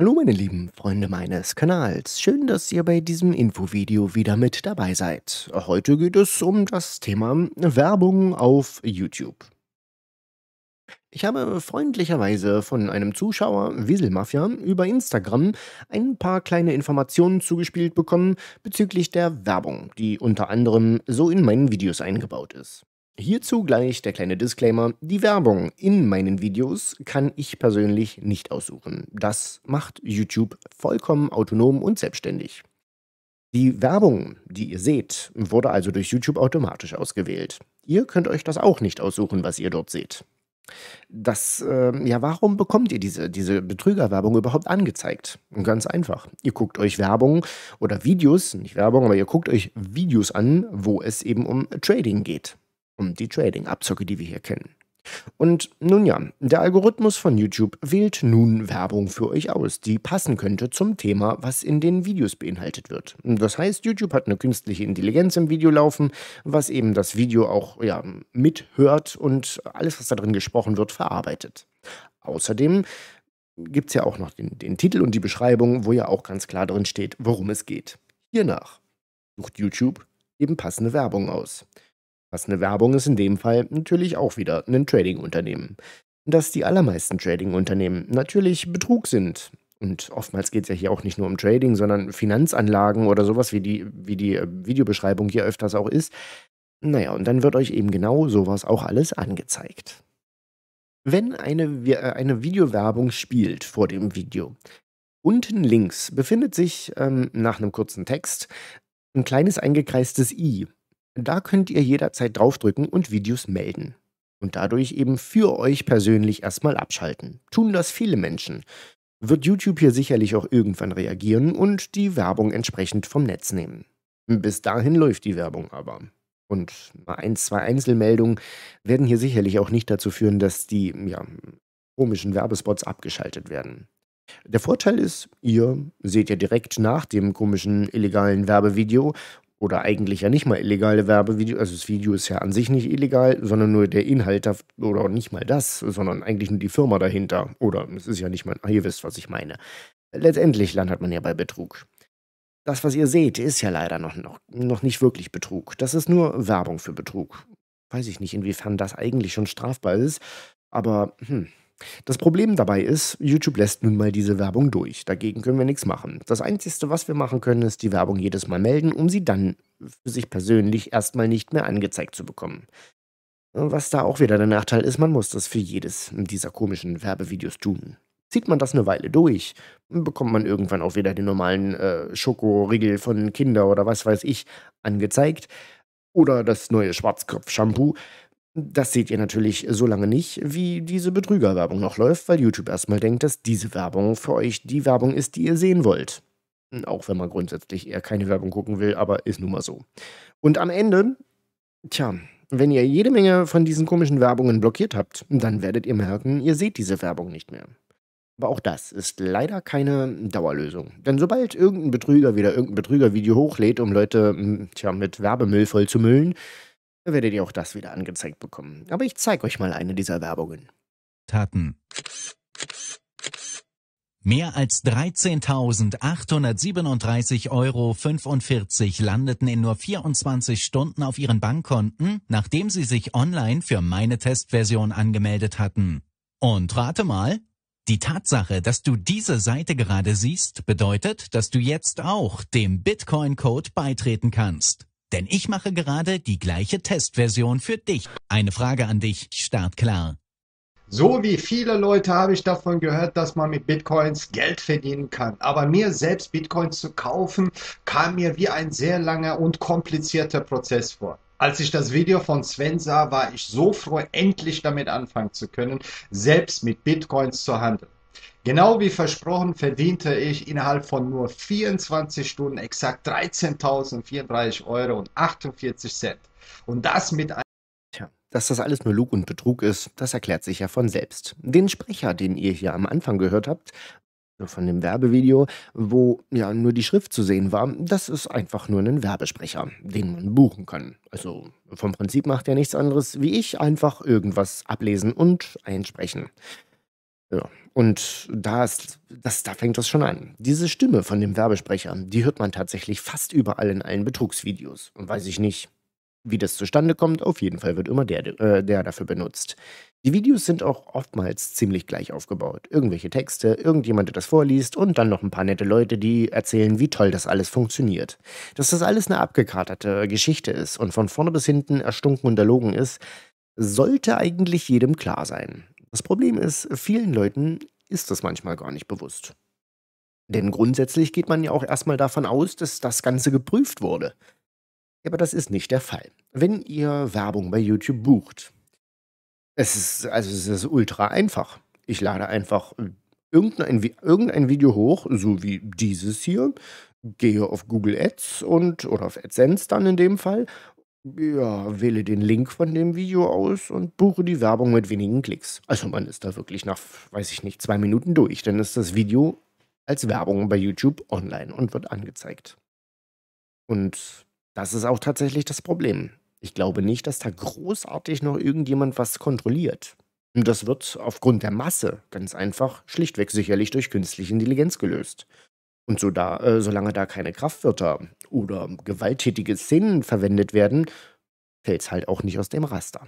Hallo meine lieben Freunde meines Kanals, schön, dass ihr bei diesem Infovideo wieder mit dabei seid. Heute geht es um das Thema Werbung auf YouTube. Ich habe freundlicherweise von einem Zuschauer, Wieselmafia, über Instagram ein paar kleine Informationen zugespielt bekommen bezüglich der Werbung, die unter anderem so in meinen Videos eingebaut ist. Hierzu gleich der kleine Disclaimer. Die Werbung in meinen Videos kann ich persönlich nicht aussuchen. Das macht YouTube vollkommen autonom und selbstständig. Die Werbung, die ihr seht, wurde also durch YouTube automatisch ausgewählt. Ihr könnt euch das auch nicht aussuchen, was ihr dort seht. Das, äh, ja, warum bekommt ihr diese, diese Betrügerwerbung überhaupt angezeigt? Ganz einfach. Ihr guckt euch Werbung oder Videos, nicht Werbung, aber ihr guckt euch Videos an, wo es eben um Trading geht um die Trading-Abzocke, die wir hier kennen. Und nun ja, der Algorithmus von YouTube wählt nun Werbung für euch aus, die passen könnte zum Thema, was in den Videos beinhaltet wird. Das heißt, YouTube hat eine künstliche Intelligenz im Video laufen, was eben das Video auch ja, mithört und alles, was da drin gesprochen wird, verarbeitet. Außerdem gibt es ja auch noch den, den Titel und die Beschreibung, wo ja auch ganz klar drin steht, worum es geht. Hiernach sucht YouTube eben passende Werbung aus. Was eine Werbung ist in dem Fall natürlich auch wieder ein Trading-Unternehmen. Dass die allermeisten Trading-Unternehmen natürlich Betrug sind. Und oftmals geht es ja hier auch nicht nur um Trading, sondern Finanzanlagen oder sowas, wie die, wie die äh, Videobeschreibung hier öfters auch ist. Naja, und dann wird euch eben genau sowas auch alles angezeigt. Wenn eine, äh, eine Videowerbung spielt vor dem Video, unten links befindet sich ähm, nach einem kurzen Text ein kleines eingekreistes i. Da könnt ihr jederzeit draufdrücken und Videos melden. Und dadurch eben für euch persönlich erstmal abschalten. Tun das viele Menschen. Wird YouTube hier sicherlich auch irgendwann reagieren und die Werbung entsprechend vom Netz nehmen. Bis dahin läuft die Werbung aber. Und ein, zwei Einzelmeldungen werden hier sicherlich auch nicht dazu führen, dass die ja, komischen Werbespots abgeschaltet werden. Der Vorteil ist, ihr seht ja direkt nach dem komischen illegalen Werbevideo oder eigentlich ja nicht mal illegale Werbevideo, also das Video ist ja an sich nicht illegal, sondern nur der Inhalt oder nicht mal das, sondern eigentlich nur die Firma dahinter. Oder es ist ja nicht mal, ah, ihr wisst, was ich meine. Letztendlich landet man ja bei Betrug. Das, was ihr seht, ist ja leider noch, noch, noch nicht wirklich Betrug. Das ist nur Werbung für Betrug. Weiß ich nicht, inwiefern das eigentlich schon strafbar ist, aber hm, das Problem dabei ist, YouTube lässt nun mal diese Werbung durch. Dagegen können wir nichts machen. Das Einzige, was wir machen können, ist die Werbung jedes Mal melden, um sie dann für sich persönlich erstmal nicht mehr angezeigt zu bekommen. Was da auch wieder der Nachteil ist, man muss das für jedes dieser komischen Werbevideos tun. Zieht man das eine Weile durch, bekommt man irgendwann auch wieder den normalen äh, Schokoriegel von Kinder oder was weiß ich angezeigt oder das neue Schwarzkopf-Shampoo. Das seht ihr natürlich so lange nicht, wie diese Betrügerwerbung noch läuft, weil YouTube erstmal denkt, dass diese Werbung für euch die Werbung ist, die ihr sehen wollt. Hm, auch wenn man grundsätzlich eher keine Werbung gucken will, aber ist nun mal so. Und am Ende, tja, wenn ihr jede Menge von diesen komischen Werbungen blockiert habt, dann werdet ihr merken, ihr seht diese Werbung nicht mehr. Aber auch das ist leider keine Dauerlösung. Denn sobald irgendein Betrüger wieder irgendein Betrügervideo hochlädt, um Leute hm, tja, mit Werbemüll vollzumüllen, werdet ihr auch das wieder angezeigt bekommen. Aber ich zeige euch mal eine dieser Werbungen. Taten. Mehr als 13.837,45 Euro landeten in nur 24 Stunden auf ihren Bankkonten, nachdem sie sich online für meine Testversion angemeldet hatten. Und rate mal, die Tatsache, dass du diese Seite gerade siehst, bedeutet, dass du jetzt auch dem Bitcoin-Code beitreten kannst. Denn ich mache gerade die gleiche Testversion für dich. Eine Frage an dich, start klar. So wie viele Leute habe ich davon gehört, dass man mit Bitcoins Geld verdienen kann. Aber mir selbst Bitcoins zu kaufen, kam mir wie ein sehr langer und komplizierter Prozess vor. Als ich das Video von Sven sah, war ich so froh, endlich damit anfangen zu können, selbst mit Bitcoins zu handeln. Genau wie versprochen verdiente ich innerhalb von nur 24 Stunden exakt 13.034 Euro und 48 Cent. Und das mit einem dass das alles nur Lug und Betrug ist, das erklärt sich ja von selbst. Den Sprecher, den ihr hier am Anfang gehört habt, also von dem Werbevideo, wo ja nur die Schrift zu sehen war, das ist einfach nur ein Werbesprecher, den man buchen kann. Also vom Prinzip macht er nichts anderes wie ich, einfach irgendwas ablesen und einsprechen. Ja. Und da, ist, das, da fängt das schon an. Diese Stimme von dem Werbesprecher, die hört man tatsächlich fast überall in allen Betrugsvideos. Und weiß ich nicht, wie das zustande kommt, auf jeden Fall wird immer der, äh, der dafür benutzt. Die Videos sind auch oftmals ziemlich gleich aufgebaut. Irgendwelche Texte, irgendjemand, der das vorliest und dann noch ein paar nette Leute, die erzählen, wie toll das alles funktioniert. Dass das alles eine abgekaterte Geschichte ist und von vorne bis hinten erstunken und erlogen ist, sollte eigentlich jedem klar sein. Das Problem ist, vielen Leuten ist das manchmal gar nicht bewusst. Denn grundsätzlich geht man ja auch erstmal davon aus, dass das Ganze geprüft wurde. Aber das ist nicht der Fall. Wenn ihr Werbung bei YouTube bucht, es ist, also es ist ultra einfach. Ich lade einfach äh, irgendein, irgendein Video hoch, so wie dieses hier, gehe auf Google Ads und oder auf AdSense dann in dem Fall ja, wähle den Link von dem Video aus und buche die Werbung mit wenigen Klicks. Also man ist da wirklich nach, weiß ich nicht, zwei Minuten durch. Dann ist das Video als Werbung bei YouTube online und wird angezeigt. Und das ist auch tatsächlich das Problem. Ich glaube nicht, dass da großartig noch irgendjemand was kontrolliert. Und das wird aufgrund der Masse ganz einfach schlichtweg sicherlich durch künstliche Intelligenz gelöst. Und so da, äh, solange da keine Kraftwörter oder gewalttätige Szenen verwendet werden, fällt es halt auch nicht aus dem Raster.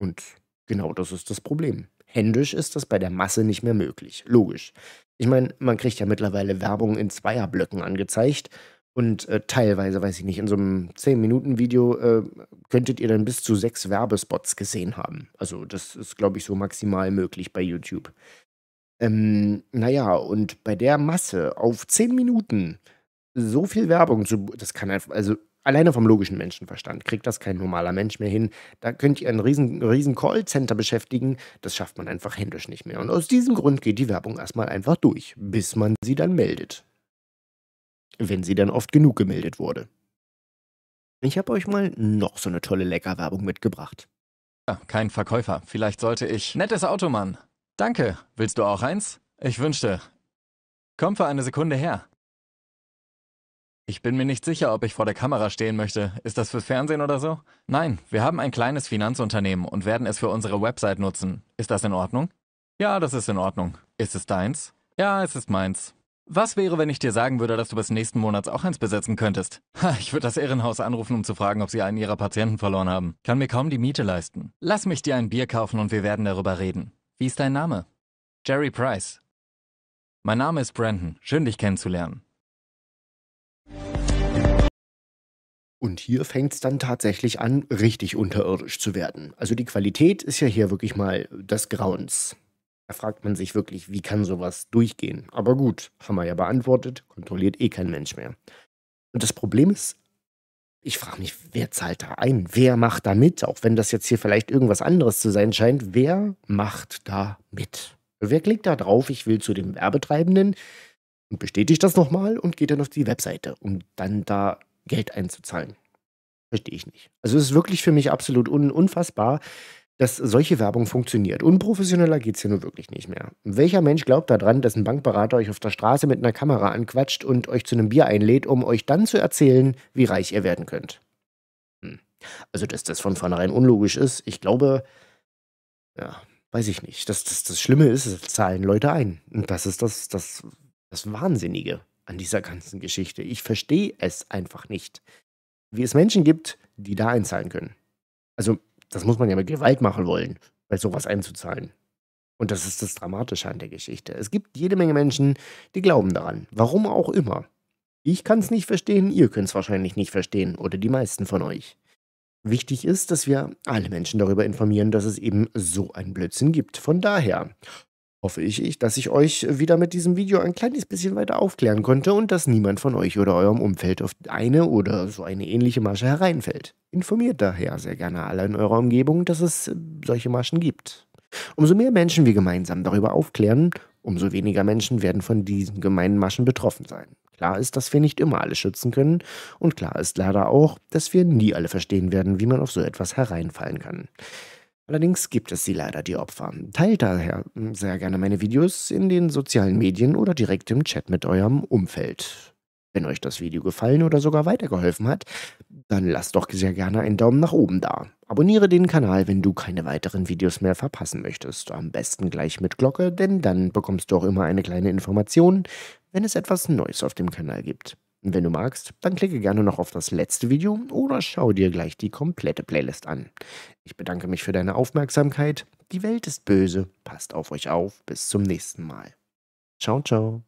Und genau das ist das Problem. Händisch ist das bei der Masse nicht mehr möglich. Logisch. Ich meine, man kriegt ja mittlerweile Werbung in Zweierblöcken angezeigt. Und äh, teilweise, weiß ich nicht, in so einem 10-Minuten-Video äh, könntet ihr dann bis zu sechs Werbespots gesehen haben. Also das ist, glaube ich, so maximal möglich bei YouTube. Ähm, naja, und bei der Masse auf 10 Minuten so viel Werbung zu, das kann einfach, also alleine vom logischen Menschenverstand kriegt das kein normaler Mensch mehr hin. Da könnt ihr ein riesen, riesen Callcenter beschäftigen, das schafft man einfach händisch nicht mehr. Und aus diesem Grund geht die Werbung erstmal einfach durch, bis man sie dann meldet. Wenn sie dann oft genug gemeldet wurde. Ich habe euch mal noch so eine tolle Leckerwerbung mitgebracht. Ja, ah, kein Verkäufer. Vielleicht sollte ich. Nettes Automann. Danke. Willst du auch eins? Ich wünschte. Komm für eine Sekunde her. Ich bin mir nicht sicher, ob ich vor der Kamera stehen möchte. Ist das fürs Fernsehen oder so? Nein, wir haben ein kleines Finanzunternehmen und werden es für unsere Website nutzen. Ist das in Ordnung? Ja, das ist in Ordnung. Ist es deins? Ja, es ist meins. Was wäre, wenn ich dir sagen würde, dass du bis nächsten Monats auch eins besetzen könntest? Ha, ich würde das Irrenhaus anrufen, um zu fragen, ob sie einen ihrer Patienten verloren haben. Kann mir kaum die Miete leisten. Lass mich dir ein Bier kaufen und wir werden darüber reden. Wie ist dein Name? Jerry Price. Mein Name ist Brandon. Schön, dich kennenzulernen. Und hier fängt es dann tatsächlich an, richtig unterirdisch zu werden. Also die Qualität ist ja hier wirklich mal des Grauens. Da fragt man sich wirklich, wie kann sowas durchgehen? Aber gut, haben wir ja beantwortet, kontrolliert eh kein Mensch mehr. Und das Problem ist, ich frage mich, wer zahlt da ein? Wer macht da mit? Auch wenn das jetzt hier vielleicht irgendwas anderes zu sein scheint, wer macht da mit? Wer klickt da drauf, ich will zu dem Werbetreibenden und bestätigt das nochmal und geht dann auf die Webseite, um dann da Geld einzuzahlen? Verstehe ich nicht. Also es ist wirklich für mich absolut un unfassbar, dass solche Werbung funktioniert. Unprofessioneller geht es ja nun wirklich nicht mehr. Welcher Mensch glaubt daran, dass ein Bankberater euch auf der Straße mit einer Kamera anquatscht und euch zu einem Bier einlädt, um euch dann zu erzählen, wie reich ihr werden könnt? Hm. Also, dass das von vornherein unlogisch ist, ich glaube, ja, weiß ich nicht. Das, das, das Schlimme ist, es zahlen Leute ein. Und das ist das, das, das Wahnsinnige an dieser ganzen Geschichte. Ich verstehe es einfach nicht, wie es Menschen gibt, die da einzahlen können. Also das muss man ja mit Gewalt machen wollen, bei sowas einzuzahlen. Und das ist das Dramatische an der Geschichte. Es gibt jede Menge Menschen, die glauben daran. Warum auch immer. Ich kann es nicht verstehen, ihr könnt es wahrscheinlich nicht verstehen oder die meisten von euch. Wichtig ist, dass wir alle Menschen darüber informieren, dass es eben so einen Blödsinn gibt. Von daher, hoffe ich, dass ich euch wieder mit diesem Video ein kleines bisschen weiter aufklären konnte und dass niemand von euch oder eurem Umfeld auf eine oder so eine ähnliche Masche hereinfällt. Informiert daher sehr gerne alle in eurer Umgebung, dass es äh, solche Maschen gibt. Umso mehr Menschen wir gemeinsam darüber aufklären, umso weniger Menschen werden von diesen gemeinen Maschen betroffen sein. Klar ist, dass wir nicht immer alle schützen können und klar ist leider auch, dass wir nie alle verstehen werden, wie man auf so etwas hereinfallen kann. Allerdings gibt es sie leider, die Opfer. Teilt daher sehr gerne meine Videos in den sozialen Medien oder direkt im Chat mit eurem Umfeld. Wenn euch das Video gefallen oder sogar weitergeholfen hat, dann lasst doch sehr gerne einen Daumen nach oben da. Abonniere den Kanal, wenn du keine weiteren Videos mehr verpassen möchtest. Am besten gleich mit Glocke, denn dann bekommst du auch immer eine kleine Information, wenn es etwas Neues auf dem Kanal gibt. Wenn du magst, dann klicke gerne noch auf das letzte Video oder schau dir gleich die komplette Playlist an. Ich bedanke mich für deine Aufmerksamkeit. Die Welt ist böse. Passt auf euch auf. Bis zum nächsten Mal. Ciao, ciao.